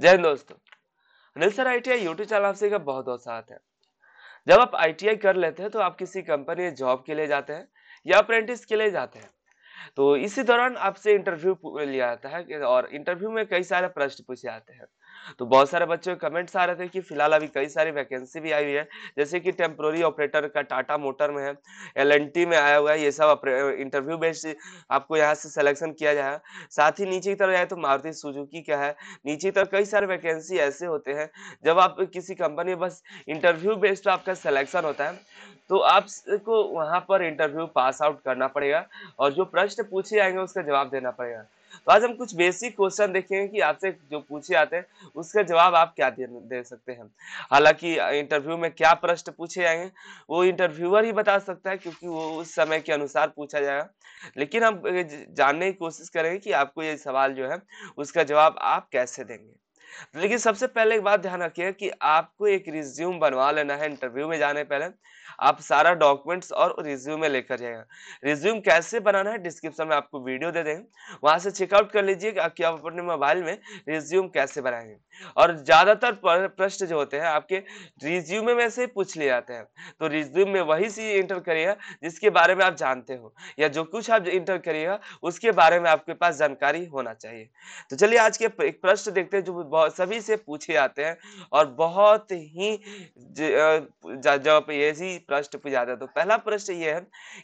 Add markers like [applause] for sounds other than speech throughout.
जय हिंद दोस्तों Anil sir I T YouTube channel आपसे का बहुत बहुत साथ है जब आप आई कर लेते हैं तो आप किसी कंपनी जॉब के लिए जाते हैं या अप्रेंटिस के लिए जाते हैं तो इसी दौरान आपसे इंटरव्यू लिया जाता है और इंटरव्यू में कई सारे प्रश्न पूछे जाते हैं तो बहुत सारे बच्चों के कमेंट्स आ रहे थे कि फिलहाल अभी कई सारी वैकेंसी भी आई हुई है जैसे कि टेम्प्रोरी ऑपरेटर का टाटा मोटर में है एल में आया हुआ है ये सब इंटरव्यू बेस्ड आपको यहाँ से सिलेक्शन किया जाए साथ ही नीचे की तरफ जाए तो मारुति सुजुकी का है नीचे की तरफ कई सारे वैकेंसी ऐसे होते हैं जब आप किसी कंपनी बस इंटरव्यू बेस्ड आपका सिलेक्शन होता है तो आपको वहाँ पर इंटरव्यू पास आउट करना पड़ेगा और जो प्रश्न पूछे जाएंगे उसका जवाब देना पड़ेगा तो आज हम कुछ बेसिक क्वेश्चन देखेंगे कि आपसे जो पूछे आते हैं उसका जवाब आप क्या दे, दे सकते हैं हालांकि इंटरव्यू में क्या प्रश्न पूछे जाएंगे वो इंटरव्यूअर ही बता सकता है क्योंकि वो उस समय के अनुसार पूछा जाएगा लेकिन हम जानने की कोशिश करेंगे कि आपको ये सवाल जो है उसका जवाब आप कैसे देंगे लेकिन सबसे पहले एक बात ध्यान रखिए कि आपको एक रिज्यूम बनवा लेना है इंटरव्यू में जाने पहले आप सारा डॉक्यूमेंट्स और रिज्यूम में लेकर जाएगा रिज्यूम कैसे बनाना है डिस्क्रिप्शन में आपको वीडियो दे देंगे वहां से चेकआउट कर लीजिए कि आप अपने मोबाइल में रिज्यूम कैसे बनाएंगे और ज़्यादातर प्रश्न जो होते हैं आपके रिज्यूम में से पूछ लिए जाते हैं तो रिज्यूम में वही चीज इंटर करिएगा जिसके बारे में आप जानते हो या जो कुछ आप इंटर करिएगा उसके बारे में आपके पास जानकारी होना चाहिए तो चलिए आज के एक प्रश्न देखते हैं जो बहुत बहुत सभी से पूछे जाते हैं और बहुत ही जगह ये ऐसी प्रश्न पूछा जाता है तो पहला प्रश्न ये है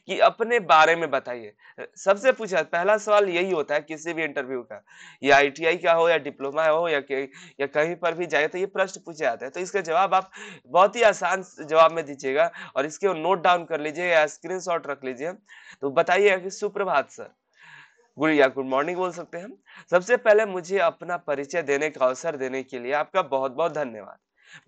कि अपने बारे में बताइए सबसे पूछा पहला सवाल यही होता है किसी भी इंटरव्यू का या आईटीआई का हो या डिप्लोमा हो या या कहीं पर भी जाए तो ये प्रश्न पूछे जाते हैं तो इसका जवाब आप बहुत ही आसान जवाब में दीजिएगा और इसके नोट डाउन कर लीजिए या स्क्रीन रख लीजिए तो बताइए कि सुप्रभात सर गुड या गुड मॉर्निंग बोल सकते हैं सबसे पहले मुझे अपना परिचय देने का अवसर देने के लिए आपका बहुत बहुत धन्यवाद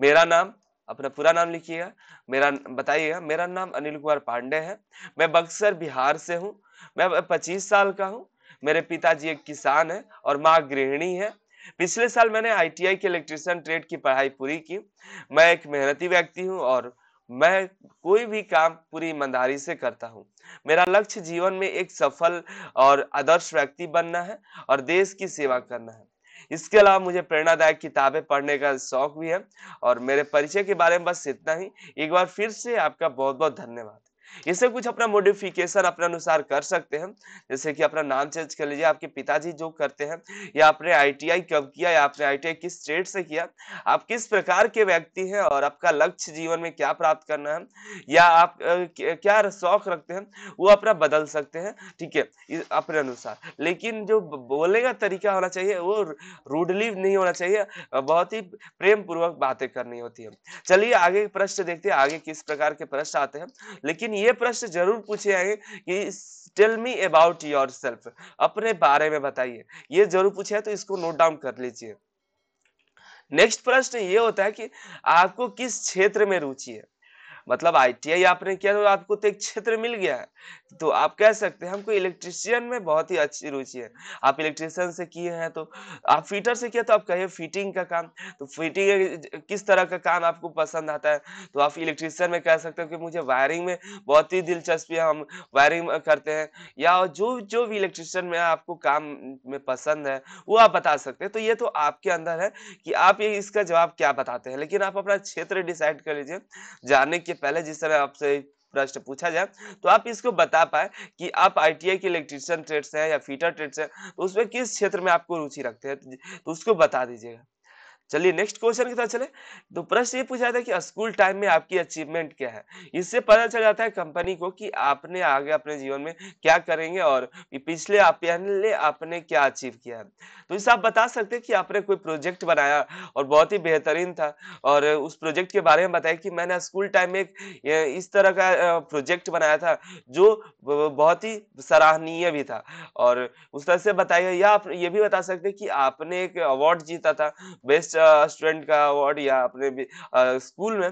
मेरा नाम अपना पूरा नाम लिखिएगा मेरा बताइएगा मेरा नाम अनिल कुमार पांडे है मैं बक्सर बिहार से हूँ मैं पच्चीस साल का हूँ मेरे पिताजी एक किसान है और माँ गृहिणी है पिछले साल मैंने आईटीआई के इलेक्ट्रिशियन ट्रेड की पढ़ाई पूरी की मैं एक मेहनती व्यक्ति हूँ और मैं कोई भी काम पूरी ईमानदारी से करता हूँ मेरा लक्ष्य जीवन में एक सफल और आदर्श व्यक्ति बनना है और देश की सेवा करना है इसके अलावा मुझे प्रेरणादायक किताबें पढ़ने का शौक भी है और मेरे परिचय के बारे में बस इतना ही एक बार फिर से आपका बहुत बहुत धन्यवाद इसे कुछ अपना मोडिफिकेशन अपने अनुसार कर सकते हैं जैसे कि अपना नाम चेंज कर लीजिए आपके पिताजी जो करते हैं या आपने आईटीआई कब किया या आपने आईटीआई किस स्टेट से किया आप किस प्रकार के व्यक्ति हैं और आपका लक्ष्य जीवन में क्या प्राप्त करना है या आप क्या शौक रखते हैं वो अपना बदल सकते हैं ठीक है अपने अनुसार लेकिन जो बोलने का तरीका होना चाहिए वो रूडली नहीं होना चाहिए बहुत ही प्रेम पूर्वक बातें करनी होती है चलिए आगे प्रश्न देखते हैं आगे किस प्रकार के प्रश्न आते हैं लेकिन ये प्रश्न जरूर पूछे आएंगे कि tell me about yourself अपने बारे में बताइए ये जरूर पूछे तो इसको नोट डाउन कर लीजिए नेक्स्ट प्रश्न ये होता है कि आपको किस क्षेत्र में रुचि है मतलब आईटीआई आपने किया तो आपको तो एक क्षेत्र मिल गया है तो आप कह सकते हैं हमको इलेक्ट्रिशियन में बहुत ही अच्छी रुचि है आप इलेक्ट्रिशियन से किए हैं तो आप फिटर से किया तो आप कहिए फिटिंग का काम तो फिटिंग किस तरह का काम आपको पसंद आता है तो आप इलेक्ट्रिशियन में कह सकते हो कि मुझे वायरिंग में बहुत ही दिलचस्पी है हम वायरिंग करते हैं या जो जो भी इलेक्ट्रिशियन में आपको काम में पसंद है वो आप बता सकते हैं तो ये तो आपके अंदर है कि आप ये इसका जवाब क्या बताते हैं लेकिन आप अपना क्षेत्र डिसाइड कर लीजिए जानने के पहले जिस तरह आपसे प्रश्न पूछा जाए तो आप इसको बता पाए कि आप आईटीआई के इलेक्ट्रिशियन ट्रेड से हैं या फीटर ट्रेड से हैं तो उसमें किस क्षेत्र में आपको रुचि रखते हैं तो उसको बता दीजिएगा चलिए नेक्स्ट क्वेश्चन की तरफ चले तो प्रश्न ये पूछा था कि स्कूल टाइम में आपकी अचीवमेंट क्या है इससे पता चल जाता है कंपनी को कि आपने आगे अपने जीवन में क्या करेंगे और पिछले पहले आपने क्या अचीव किया है तो इससे आप बता सकते हैं कि आपने कोई प्रोजेक्ट बनाया और बहुत ही बेहतरीन था और उस प्रोजेक्ट के बारे में बताया कि मैंने स्कूल टाइम में एक इस तरह का प्रोजेक्ट बनाया था जो बहुत ही सराहनीय भी था और उस तरह से बताया या आप ये भी बता सकते कि आपने एक अवार्ड जीता था बेस्ट स्टूडेंट का अवार्ड या अपने स्कूल में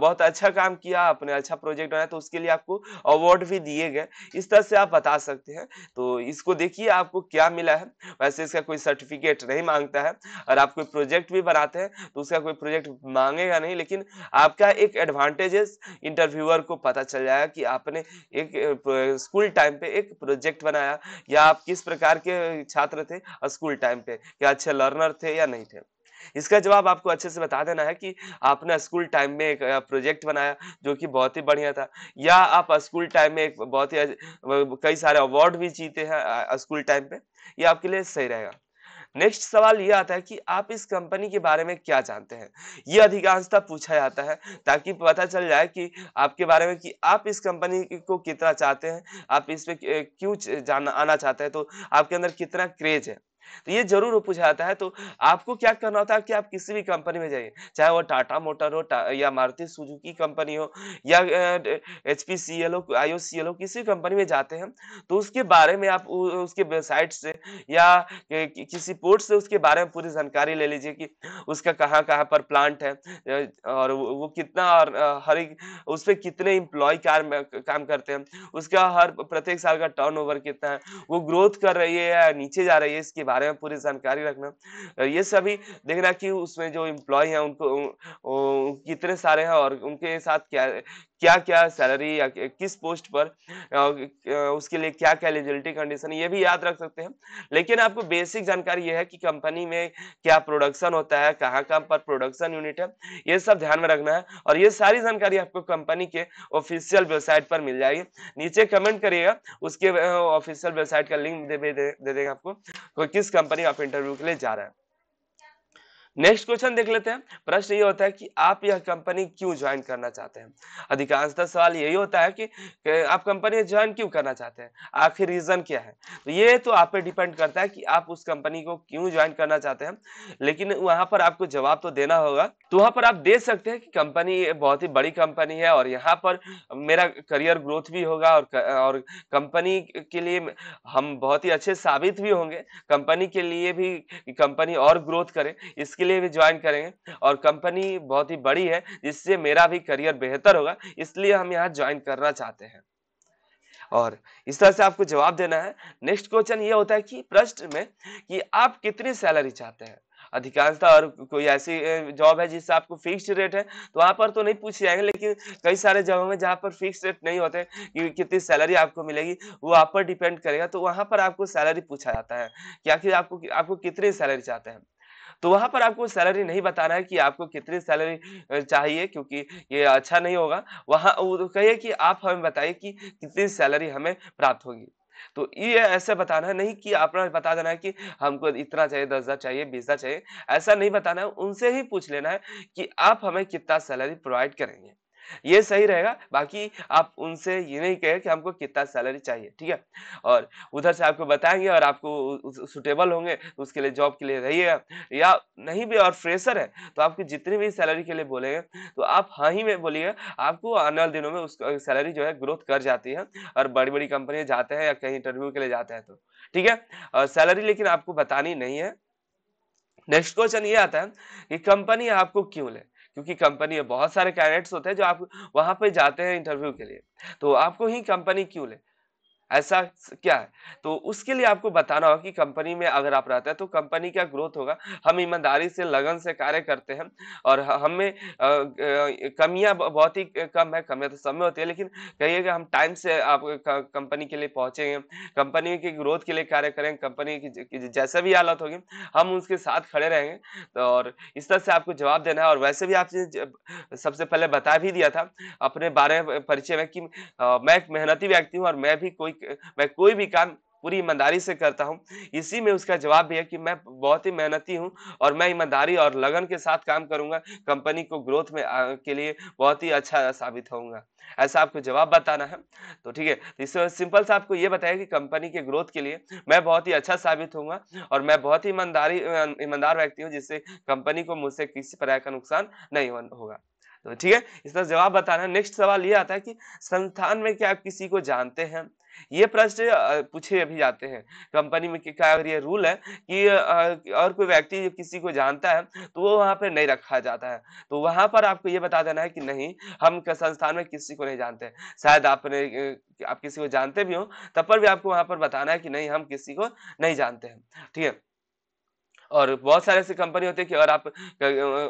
बहुत अच्छा काम किया अपने अच्छा प्रोजेक्ट बनाया तो उसके लिए आपको अवार्ड भी दिए गए इस तरह से आप बता सकते हैं तो इसको देखिए आपको क्या मिला है वैसे इसका कोई सर्टिफिकेट नहीं मांगता है और आप कोई प्रोजेक्ट भी बनाते हैं तो उसका कोई प्रोजेक्ट मांगेगा नहीं लेकिन आपका एक एडवांटेजेस इंटरव्यूअर को पता चल जाएगा कि आपने एक स्कूल टाइम पे एक प्रोजेक्ट बनाया या आप किस प्रकार के छात्र थे स्कूल टाइम पे क्या अच्छे लर्नर थे या नहीं थे इसका जवाब आपको अच्छे से बता देना है कि आपने स्कूल टाइम में एक प्रोजेक्ट बनाया जो कि बहुत ही बढ़िया था या आप स्कूल टाइम में एक बहुत ही कई सारे अवार्ड भी जीते हैं स्कूल टाइम पे ये आपके लिए सही रहेगा नेक्स्ट सवाल ये आता है कि आप इस कंपनी के बारे में क्या जानते हैं ये अधिकांशता पूछा जाता है ताकि पता चल जाए कि आपके बारे में कि आप इस कंपनी को कितना चाहते हैं आप इस पे क्यों जाना आना चाहते हैं तो आपके अंदर कितना क्रेज है तो ये जरूर पूछाता है तो आपको क्या करना होता है कि आप किसी भी कंपनी में जाइए चाहे वो टाटा मोटर हो टा, या मारुति सुजुकी कंपनी हो या एच पी सी एल हो आईओ सी एल हो किसी कंपनी में जाते हैं तो उसके बारे में आप उ, उसके वेबसाइट से या किसी पोर्ट से उसके बारे में पूरी जानकारी ले लीजिए कि उसका कहाँ कहाँ पर प्लांट है और वो कितना और हर एक उस पर कितने इम्प्लॉय काम काम करते हैं उसका हर प्रत्येक साल का टर्न कितना है वो ग्रोथ कर रही है या नीचे जा रही है इसके बारे में पूरी जानकारी रखना ये सभी देखना कि उसमें जो इम्प्लॉय हैं उनको कितने सारे हैं और उनके साथ क्या क्या क्या सैलरी या किस पोस्ट पर उसके लिए क्या क्या एलिजिबिलिटी कंडीशन ये भी याद रख सकते हैं लेकिन आपको बेसिक जानकारी ये है कि कंपनी में क्या प्रोडक्शन होता है कहाँ कहाँ पर प्रोडक्शन यूनिट है ये सब ध्यान में रखना है और ये सारी जानकारी आपको कंपनी के ऑफिशियल वेबसाइट पर मिल जाएगी नीचे कमेंट करिएगा उसके ऑफिशियल वेबसाइट का लिंक दे, दे, दे दे आपको किस कंपनी आप इंटरव्यू के लिए जा रहे हैं नेक्स्ट क्वेश्चन देख लेते हैं प्रश्न ये होता है कि आप यह कंपनी क्यों ज्वाइन करना चाहते हैं अधिकांशतः सवाल यही होता है कि, आप कंपनी ज्वाइन क्यों करना चाहते हैं आखिर रीजन क्या है तो ये तो आप पे डिपेंड करता है कि आप उस कंपनी को क्यों ज्वाइन करना चाहते हैं लेकिन वहां पर आपको जवाब तो देना होगा तो वहां पर आप दे सकते हैं कि कंपनी बहुत ही बड़ी कंपनी है और यहाँ पर मेरा करियर ग्रोथ भी होगा और और कंपनी के लिए हम बहुत ही अच्छे साबित भी होंगे कंपनी के लिए भी कंपनी और ग्रोथ करे इसके लिए भी ज्वाइन करेंगे और कंपनी बहुत ही बड़ी है जिससे मेरा भी करियर बेहतर होगा इसलिए हम यहाँ ज्वाइन करना चाहते हैं और इस तरह से आपको जवाब देना है नेक्स्ट क्वेश्चन ये होता है कि प्रश्न में कि आप कितनी सैलरी चाहते हैं अधिकांशतः और कोई ऐसी जॉब है जिससे आपको फिक्स्ड रेट है तो वहाँ पर तो नहीं पूछे जाएंगे लेकिन कई सारे जगहों में जहाँ पर फिक्स रेट नहीं होते कि कितनी सैलरी आपको मिलेगी वो आप पर डिपेंड करेगा तो वहाँ पर आपको सैलरी पूछा जाता है कि आखिर आपको आपको कितनी सैलरी चाहते हैं तो वहां पर आपको सैलरी नहीं बताना है कि आपको कितनी सैलरी चाहिए क्योंकि ये अच्छा नहीं होगा वहां कहिए कि आप हमें बताइए कि कितनी सैलरी हमें प्राप्त होगी तो ये ऐसे बताना है नहीं कि आपने बता देना है कि हमको इतना चाहिए दस हजार चाहिए बीस हजार चाहिए ऐसा नहीं बताना है उनसे ही पूछ लेना है कि आप हमें कितना सैलरी प्रोवाइड करेंगे [laughs] ये सही रहेगा बाकी आप उनसे ये नहीं कहे कि हमको कितना सैलरी चाहिए ठीक है और उधर से आपको बताएंगे और आपको सुटेबल होंगे तो उसके लिए जॉब के लिए रहिएगा या नहीं भी और फ्रेशर है तो आपकी जितनी भी सैलरी के लिए बोलेंगे तो आप हाँ ही में बोलिए आपको आने वाले दिनों में उस सैलरी जो है ग्रोथ कर जाती है और बड़ी बड़ी कंपनी जाते हैं या कहीं इंटरव्यू के लिए जाते हैं तो ठीक है और सैलरी लेकिन आपको बतानी नहीं है नेक्स्ट क्वेश्चन ये आता है कि कंपनी आपको क्यों ले क्योंकि कंपनी में बहुत सारे कैंडिडेट्स होते हैं जो आप वहां पे जाते हैं इंटरव्यू के लिए तो आपको ही कंपनी क्यों ले ऐसा क्या है तो उसके लिए आपको बताना होगा कि कंपनी में अगर आप रहते हैं तो कंपनी का ग्रोथ होगा हम ईमानदारी से लगन से कार्य करते हैं और हमें कमियां बहुत ही कम है कमियां तो सब में होती है लेकिन कहिएगा हम टाइम से आप कंपनी के लिए पहुंचेंगे कंपनी की ग्रोथ के लिए कार्य करेंगे कंपनी की जैसे भी हालत होगी हम उसके साथ खड़े रहेंगे तो और इस तरह से आपको जवाब देना है और वैसे भी आपने सबसे पहले बता भी दिया था अपने बारे में परिचय में कि मैं एक मेहनती व्यक्ति हूँ और मैं भी कोई मैं कोई भी काम पूरी ईमानदारी से करता हूं इसी में उसका जवाब भी है कि मैं बहुत ही मेहनती हूं और मैं ईमानदारी और लगन के साथ काम करूंगा कंपनी को ग्रोथ में आ, के लिए बहुत ही अच्छा साबित होऊंगा ऐसा आपको जवाब बताना है तो ठीक है तो सिंपल सा आपको ये बताया कि कंपनी के ग्रोथ के लिए मैं बहुत ही अच्छा साबित होऊंगा और मैं बहुत ही ईमानदारी ईमानदार व्यक्ति हूँ जिससे कंपनी को मुझसे किसी प्रकार का नुकसान नहीं होगा तो ठीक है इसका जवाब बताना नेक्स्ट सवाल ये आता है कि संस्थान में क्या आप किसी को जानते हैं ये प्रश्न पूछे भी जाते हैं कंपनी में क्या ये रूल है कि और कोई व्यक्ति किसी को जानता है तो वो वहाँ पर नहीं रखा जाता है तो वहाँ पर आपको ये बता देना है कि नहीं हम संस्थान में किसी को नहीं जानते शायद आपने आप किसी को जानते भी हो तब पर भी आपको वहाँ पर बताना है कि नहीं हम किसी को नहीं जानते हैं ठीक है और बहुत सारे ऐसी कंपनी होती है कि अगर आप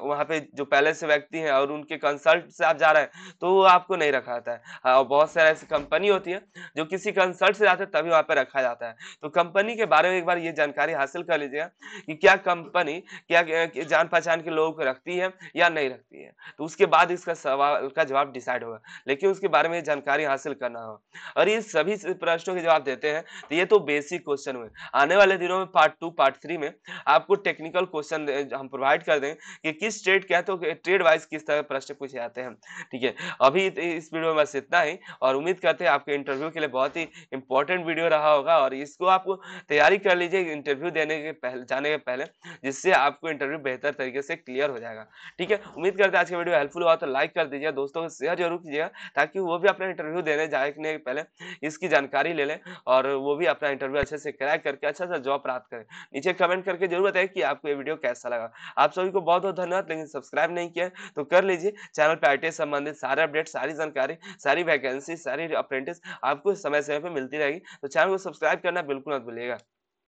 वहाँ पे जो पहले से व्यक्ति हैं और उनके कंसल्ट से आप जा रहे हैं तो वो आपको नहीं रखा जाता है हाँ, और बहुत सारे ऐसी कंपनी होती है जो किसी कंसल्ट से जाते हैं तभी वहाँ पे रखा जाता है तो कंपनी के बारे में एक बार ये जानकारी हासिल कर लीजिएगा कि क्या कंपनी क्या जान पहचान के लोगों को रखती है या नहीं रखती है तो उसके बाद इसका सवाल का जवाब डिसाइड होगा लेकिन उसके बारे में जानकारी हासिल करना हो और ये सभी प्रश्नों के जवाब देते हैं तो ये तो बेसिक क्वेश्चन हुए आने वाले दिनों में पार्ट टू पार्ट थ्री में आप आपको टेक्निकल क्वेश्चन हम प्रोवाइड कर दें कि किस ट्रेड क्या तो ट्रेड वाइज किस तरह प्रश्न पूछे जाते हैं ठीक है अभी इस वीडियो में बस इतना ही और उम्मीद करते हैं आपके इंटरव्यू के लिए बहुत ही इंपॉर्टेंट वीडियो रहा होगा और इसको आप तैयारी कर लीजिए इंटरव्यू देने के पहले जाने के पहले जिससे आपको इंटरव्यू बेहतर तरीके से क्लियर हो जाएगा ठीक है उम्मीद करते हैं आज का वीडियो हेल्पफुल हुआ तो लाइक कर दीजिए दोस्तों को शेयर जरूर कीजिएगा ताकि वो भी अपना इंटरव्यू देने जाने के पहले इसकी जानकारी ले लें और वो भी अपना इंटरव्यू अच्छे से क्रैक करके अच्छा सा जॉब प्राप्त करें नीचे कमेंट करके जरूर बताए कि आपको ये वीडियो कैसा लगा आप सभी को बहुत बहुत धन्यवाद लेकिन सब्सक्राइब नहीं किया तो कर लीजिए चैनल पर आई संबंधित सारे अपडेट सारी जानकारी सारी वैकेंसी सारी अप्रेंटिस आपको समय समय पर मिलती रहेगी तो चैनल को सब्सक्राइब करना बिल्कुल मत भूलिएगा